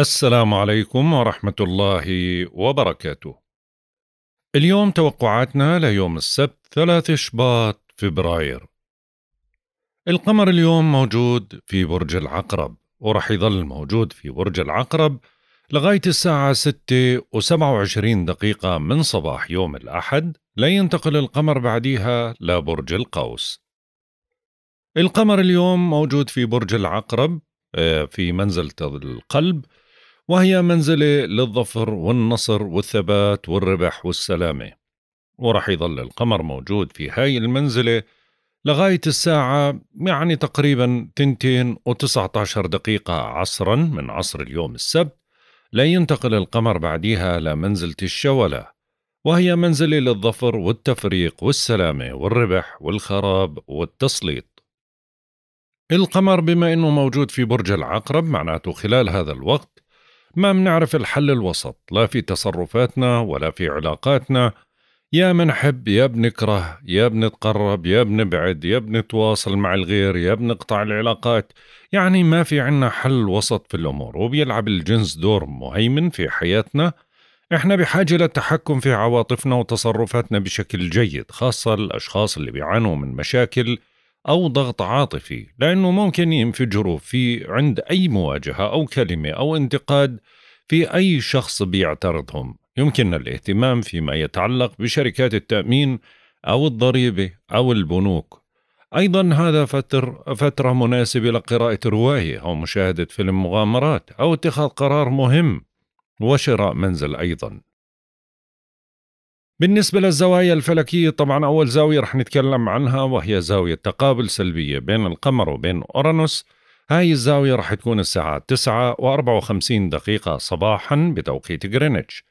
السلام عليكم ورحمة الله وبركاته. اليوم توقعاتنا ليوم السبت 3 شباط فبراير. القمر اليوم موجود في برج العقرب ورح يظل موجود في برج العقرب لغاية الساعة 6 و27 دقيقة من صباح يوم الأحد لا ينتقل القمر بعديها لبرج القوس. القمر اليوم موجود في برج العقرب آه، في منزلة القلب وهي منزلة للظفر والنصر والثبات والربح والسلامة ورح يظل القمر موجود في هاي المنزلة لغاية الساعة يعني تقريبا تنتين وتسعة عشر دقيقة عصرا من عصر اليوم السبت لا ينتقل القمر بعديها لمنزلة الشولة وهي منزلة للظفر والتفريق والسلامة والربح والخراب والتسليط القمر بما أنه موجود في برج العقرب معناته خلال هذا الوقت ما منعرف الحل الوسط لا في تصرفاتنا ولا في علاقاتنا يا منحب يا بنكره يا بنتقرب يا بنبعد يا بنتواصل مع الغير يا بنقطع العلاقات يعني ما في عنا حل وسط في الأمور وبيلعب الجنس دور مهيمن في حياتنا احنا بحاجة للتحكم في عواطفنا وتصرفاتنا بشكل جيد خاصة الأشخاص اللي بيعانوا من مشاكل او ضغط عاطفي لانه ممكن ينفجروا في عند اي مواجهه او كلمه او انتقاد في اي شخص بيعترضهم يمكن الاهتمام فيما يتعلق بشركات التامين او الضريبه او البنوك ايضا هذا فتر فتره مناسبه لقراءه روايه او مشاهده فيلم مغامرات او اتخاذ قرار مهم وشراء منزل ايضا بالنسبة للزوايا الفلكية طبعا أول زاوية رح نتكلم عنها وهي زاوية تقابل سلبية بين القمر وبين أورانوس هاي الزاوية رح تكون الساعة 9 و54 دقيقة صباحا بتوقيت غرينتش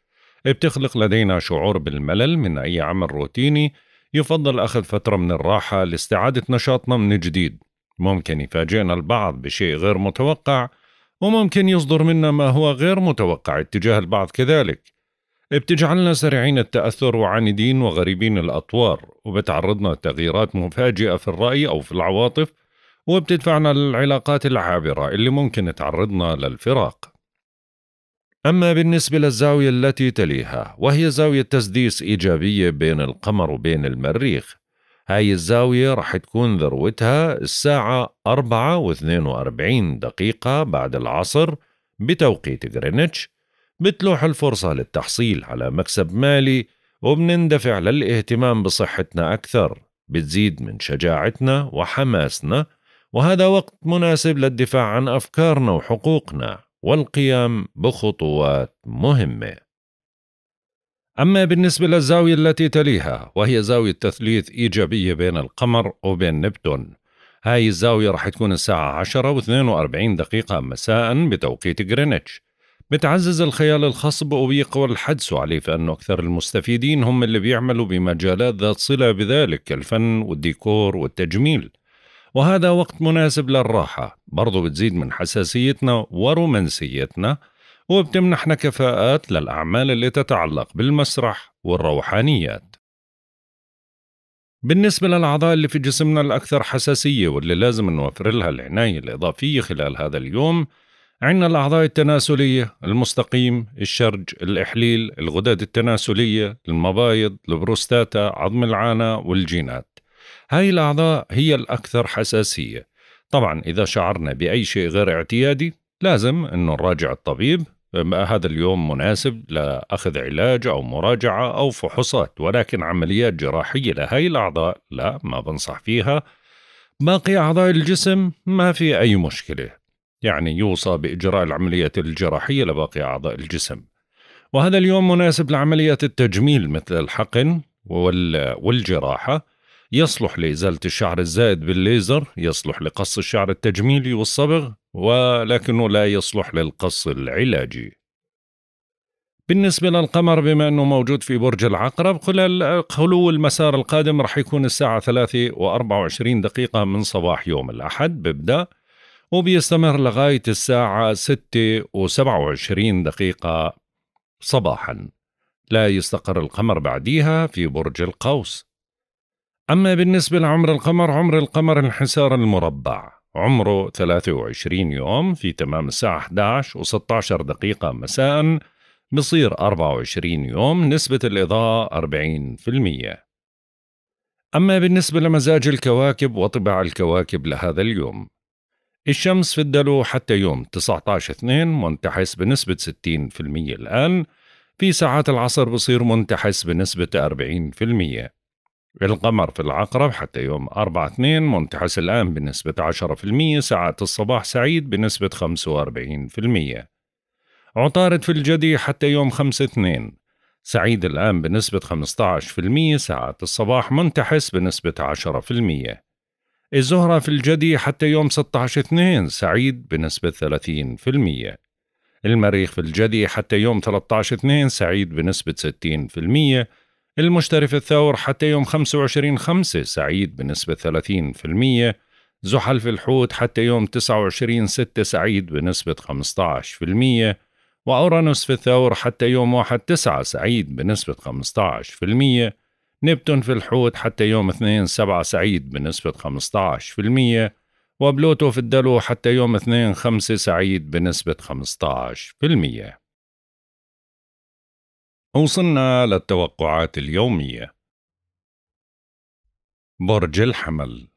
بتخلق لدينا شعور بالملل من أي عمل روتيني يفضل أخذ فترة من الراحة لاستعادة نشاطنا من جديد ممكن يفاجئنا البعض بشيء غير متوقع وممكن يصدر منا ما هو غير متوقع اتجاه البعض كذلك بتجعلنا سريعين التأثر وعاندين وغريبين الأطوار وبتعرضنا لتغييرات مفاجئة في الرأي أو في العواطف وبتدفعنا للعلاقات العابرة اللي ممكن تعرضنا للفراق أما بالنسبة للزاوية التي تليها وهي زاوية تسديس إيجابية بين القمر وبين المريخ هاي الزاوية رح تكون ذروتها الساعة 4 و42 دقيقة بعد العصر بتوقيت غرينتش بتلوح الفرصة للتحصيل على مكسب مالي وبنندفع للاهتمام بصحتنا أكثر بتزيد من شجاعتنا وحماسنا وهذا وقت مناسب للدفاع عن أفكارنا وحقوقنا والقيام بخطوات مهمة أما بالنسبة للزاوية التي تليها وهي زاوية تثليث إيجابية بين القمر وبين نبتون هاي الزاوية رح تكون الساعة 10 و42 دقيقة مساء بتوقيت غرينتش بتعزز الخيال الخصب وبيقوى الحدس عليه فإنه أكثر المستفيدين هم اللي بيعملوا بمجالات ذات صلة بذلك كالفن والديكور والتجميل وهذا وقت مناسب للراحة برضو بتزيد من حساسيتنا ورومانسيتنا وبتمنحنا كفاءات للأعمال اللي تتعلق بالمسرح والروحانيات بالنسبة للأعضاء اللي في جسمنا الأكثر حساسية واللي لازم نوفر لها العناية الإضافية خلال هذا اليوم عندنا الأعضاء التناسلية المستقيم الشرج الإحليل الغدد التناسلية المبايض البروستاتا عظم العانة والجينات هاي الأعضاء هي الأكثر حساسية طبعا إذا شعرنا بأي شيء غير اعتيادي لازم أنه نراجع الطبيب هذا اليوم مناسب لأخذ علاج أو مراجعة أو فحوصات ولكن عمليات جراحية لهاي الأعضاء لا ما بنصح فيها باقي أعضاء الجسم ما في أي مشكلة يعني يوصى بإجراء العملية الجراحية لباقي أعضاء الجسم وهذا اليوم مناسب لعمليات التجميل مثل الحقن والجراحة يصلح لإزالة الشعر الزائد بالليزر يصلح لقص الشعر التجميلي والصبغ ولكنه لا يصلح للقص العلاجي بالنسبة للقمر بما أنه موجود في برج العقرب خلال خلو المسار القادم رح يكون الساعة 3 و24 دقيقة من صباح يوم الأحد ببدأ وبيستمر لغاية الساعة 6 و27 دقيقة صباحا لا يستقر القمر بعديها في برج القوس أما بالنسبة لعمر القمر عمر القمر انحسار المربع عمره 23 يوم في تمام الساعة 11 و16 دقيقة مساء بصير 24 يوم نسبة الإضاءة 40% أما بالنسبة لمزاج الكواكب وطباع الكواكب لهذا اليوم الشمس في الدلو حتى يوم 19/2 منتحس بنسبة 60% الآن في ساعات العصر بصير منتحس بنسبة 40% القمر في العقرب حتى يوم 4/2 منتحس الآن بنسبة 10% ساعات الصباح سعيد بنسبة 45% عطارد في الجدي حتى يوم 5/2 سعيد الآن بنسبة 15% ساعات الصباح منتحس بنسبة 10% الزهرة في الجدي حتى يوم 16/2 سعيد بنسبة 30%. المريخ في الجدي حتى يوم 13/2 سعيد بنسبة 60%. المشتري في الثور حتى يوم 25/5 سعيد بنسبة 30%. زحل في الحوت حتى يوم 29/6 سعيد بنسبة 15%. وأورانوس في الثور حتى يوم 1/9 سعيد بنسبة نبتون في الحوت حتى يوم 2 7 سعيد بنسبة 15% وبلوتو في الدلو حتى يوم 2 5 سعيد بنسبة 15% وصلنا للتوقعات اليومية برج الحمل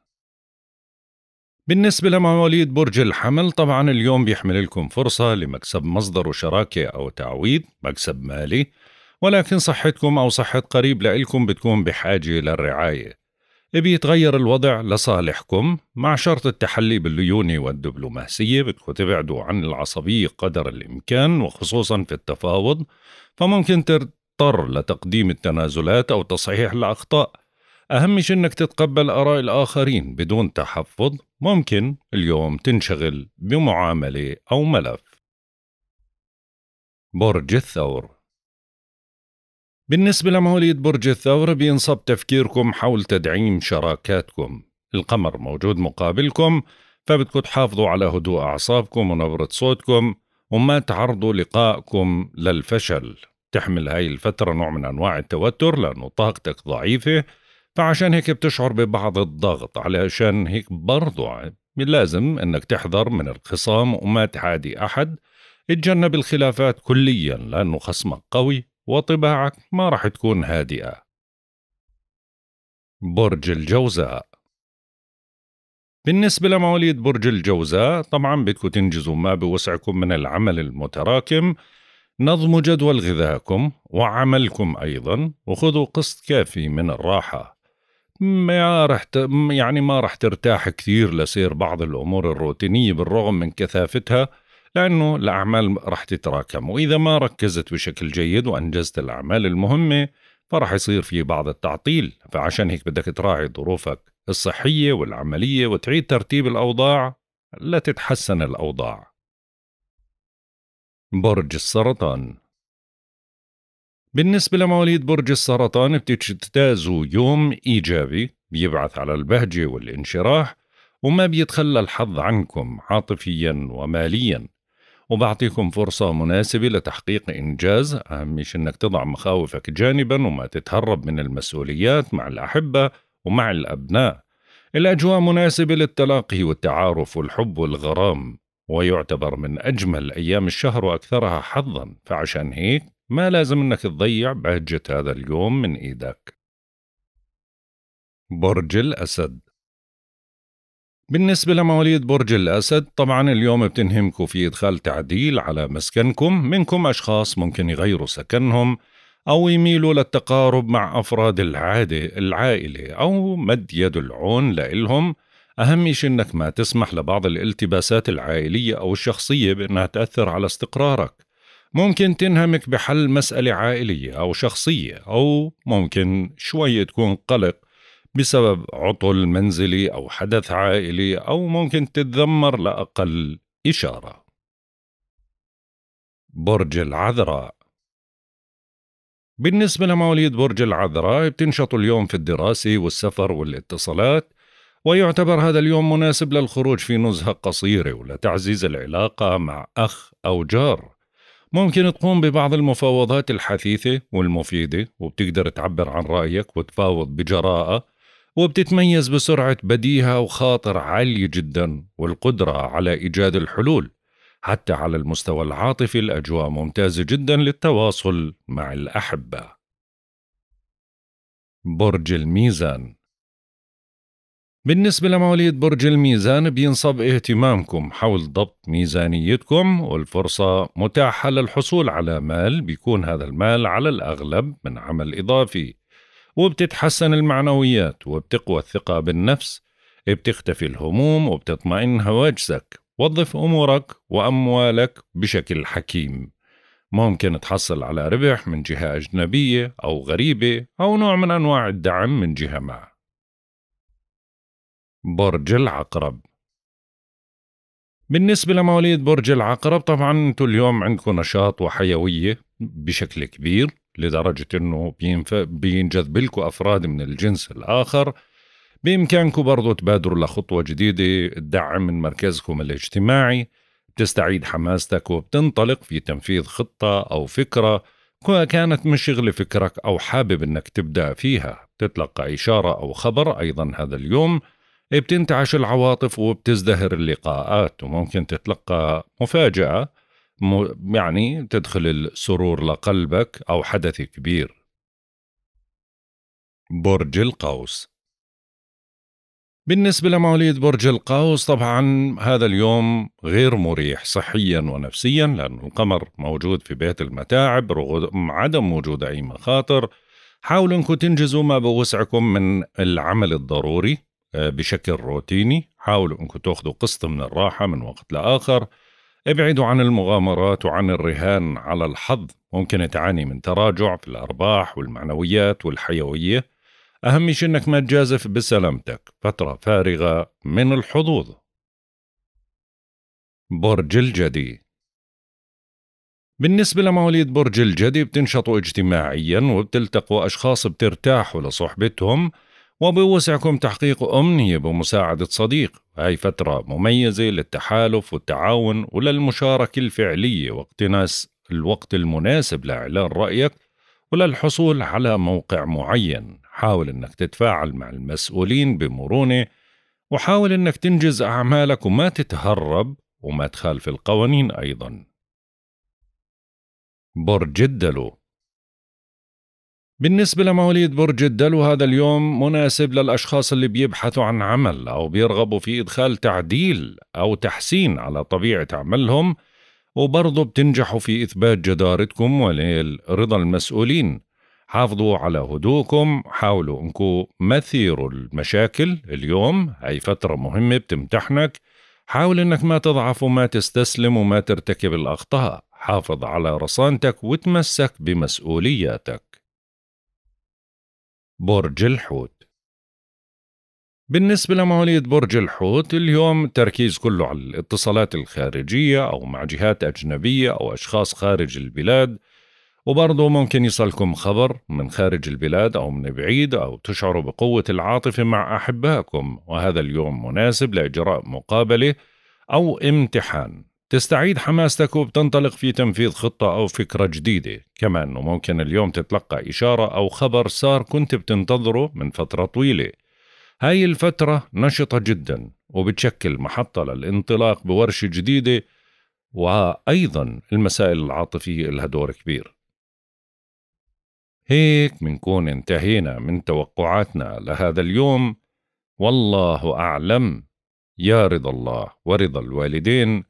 بالنسبة لمواليد برج الحمل طبعا اليوم بيحمل لكم فرصة لمكسب مصدر وشراكة أو تعويض مكسب مالي ولكن صحتكم أو صحة قريب لإلكم بتكون بحاجة للرعاية بيتغير الوضع لصالحكم مع شرط التحلي بالليونة والدبلوماسية بدكم تبعدوا عن العصبية قدر الإمكان وخصوصا في التفاوض فممكن تضطر لتقديم التنازلات أو تصحيح الأخطاء أهم شيء إنك تتقبل آراء الآخرين بدون تحفظ ممكن اليوم تنشغل بمعاملة أو ملف برج الثور بالنسبة لمواليد برج الثور بينصب تفكيركم حول تدعيم شراكاتكم القمر موجود مقابلكم فبدكم تحافظوا على هدوء أعصابكم ونبرة صوتكم وما تعرضوا لقائكم للفشل تحمل هاي الفترة نوع من أنواع التوتر لأنه طاقتك ضعيفة فعشان هيك بتشعر ببعض الضغط علشان هيك برضو لازم أنك تحذر من الخصام وما تحادي أحد اتجنب الخلافات كليا لأنه خصمك قوي وطباعك ما رح تكون هادئة برج الجوزاء بالنسبة لمواليد برج الجوزاء طبعا بدكم تنجزوا ما بوسعكم من العمل المتراكم نظموا جدول غذائكم وعملكم أيضا وخذوا قسط كافي من الراحة ما رح ت... يعني ما رح ترتاح كثير لسير بعض الأمور الروتينية بالرغم من كثافتها لأنه الأعمال رح تتراكم وإذا ما ركزت بشكل جيد وأنجزت الأعمال المهمة فرح يصير في بعض التعطيل فعشان هيك بدك تراعي ظروفك الصحية والعملية وتعيد ترتيب الأوضاع لتتحسن الأوضاع برج السرطان بالنسبة لمواليد برج السرطان بتجتازوا يوم إيجابي بيبعث على البهجة والانشراح وما بيتخلى الحظ عنكم عاطفيا وماليا وبعطيكم فرصة مناسبة لتحقيق إنجاز أهم شيء أنك تضع مخاوفك جانبا وما تتهرب من المسؤوليات مع الأحبة ومع الأبناء الأجواء مناسبة للتلاقي والتعارف والحب والغرام ويعتبر من أجمل أيام الشهر وأكثرها حظا فعشان هيك ما لازم أنك تضيع بهجة هذا اليوم من إيدك برج الأسد بالنسبة لمواليد برج الأسد طبعا اليوم بتنهمكم في إدخال تعديل على مسكنكم منكم أشخاص ممكن يغيروا سكنهم أو يميلوا للتقارب مع أفراد العادة العائلة أو مد يد العون لإلهم أهم شيء إنك ما تسمح لبعض الالتباسات العائلية أو الشخصية بأنها تأثر على استقرارك ممكن تنهمك بحل مسألة عائلية أو شخصية أو ممكن شوية تكون قلق بسبب عطل منزلي أو حدث عائلي أو ممكن تتذمر لأقل إشارة برج العذراء بالنسبة لمواليد برج العذراء بتنشطوا اليوم في الدراسة والسفر والاتصالات ويعتبر هذا اليوم مناسب للخروج في نزهة قصيرة ولتعزيز العلاقة مع أخ أو جار ممكن تقوم ببعض المفاوضات الحثيثة والمفيدة وبتقدر تعبر عن رأيك وتفاوض بجراءة وبتتميز بسرعة بديهة وخاطر عالي جدا والقدرة على إيجاد الحلول حتى على المستوى العاطفي الأجواء ممتازة جدا للتواصل مع الأحبة برج الميزان بالنسبة لمواليد برج الميزان بينصب اهتمامكم حول ضبط ميزانيتكم والفرصة متاحة للحصول على مال بيكون هذا المال على الأغلب من عمل إضافي وبتتحسن المعنويات وبتقوى الثقة بالنفس بتختفي الهموم وبتطمئن هواجسك وظف أمورك وأموالك بشكل حكيم ممكن تحصل على ربح من جهة أجنبية أو غريبة أو نوع من أنواع الدعم من جهة ما برج العقرب بالنسبة لمواليد برج العقرب طبعا انتم اليوم عندكم نشاط وحيوية بشكل كبير لدرجة أنه بينجذب لكم أفراد من الجنس الآخر بإمكانكم برضو تبادروا لخطوة جديدة تدعم من مركزكم الاجتماعي بتستعيد حماستك وبتنطلق في تنفيذ خطة أو فكرة كانت مشغلة فكرك أو حابب أنك تبدأ فيها بتتلقى إشارة أو خبر أيضا هذا اليوم بتنتعش العواطف وبتزدهر اللقاءات وممكن تتلقى مفاجأة يعني تدخل السرور لقلبك أو حدث كبير برج القوس بالنسبة لمواليد برج القوس طبعا هذا اليوم غير مريح صحيا ونفسيا لأن القمر موجود في بيت المتاعب رغم عدم وجود أي مخاطر حاولوا أنكم تنجزوا ما بوسعكم من العمل الضروري آه، بشكل روتيني حاولوا أنكم تاخذوا قسط من الراحة من وقت لآخر ابعدوا عن المغامرات وعن الرهان على الحظ ممكن تعاني من تراجع في الأرباح والمعنويات والحيوية أهم شيء أنك ما تجازف بسلامتك فترة فارغة من الحظوظ برج الجدي بالنسبة لمواليد برج الجدي بتنشطوا اجتماعيا وبتلتقوا أشخاص بترتاحوا لصحبتهم وبوسعكم تحقيق أمنية بمساعدة صديق هاي فترة مميزة للتحالف والتعاون وللمشاركة الفعلية واقتناس الوقت المناسب لإعلان رأيك وللحصول على موقع معين حاول أنك تتفاعل مع المسؤولين بمرونة وحاول أنك تنجز أعمالك وما تتهرب وما تخالف القوانين أيضا برج الدلو بالنسبة لمواليد برج الدلو هذا اليوم مناسب للأشخاص اللي بيبحثوا عن عمل أو بيرغبوا في إدخال تعديل أو تحسين على طبيعة عملهم وبرضه بتنجحوا في إثبات جدارتكم رضا المسؤولين حافظوا على هدوءكم حاولوا انكم ما المشاكل اليوم هاي فترة مهمة بتمتحنك حاول انك ما تضعف وما تستسلم وما ترتكب الأخطاء حافظ على رصانتك وتمسك بمسؤولياتك برج الحوت بالنسبة لمواليد برج الحوت اليوم التركيز كله على الاتصالات الخارجية أو مع جهات أجنبية أو أشخاص خارج البلاد وبرضه ممكن يصلكم خبر من خارج البلاد أو من بعيد أو تشعروا بقوة العاطفة مع أحبائكم وهذا اليوم مناسب لإجراء مقابلة أو امتحان تستعيد حماستك وبتنطلق في تنفيذ خطة أو فكرة جديدة كما أنه ممكن اليوم تتلقى إشارة أو خبر صار كنت بتنتظره من فترة طويلة هاي الفترة نشطة جدا وبتشكل محطة للانطلاق بورشة جديدة وأيضا المسائل العاطفية لها دور كبير هيك منكون انتهينا من توقعاتنا لهذا اليوم والله أعلم يا رضا الله ورضا الوالدين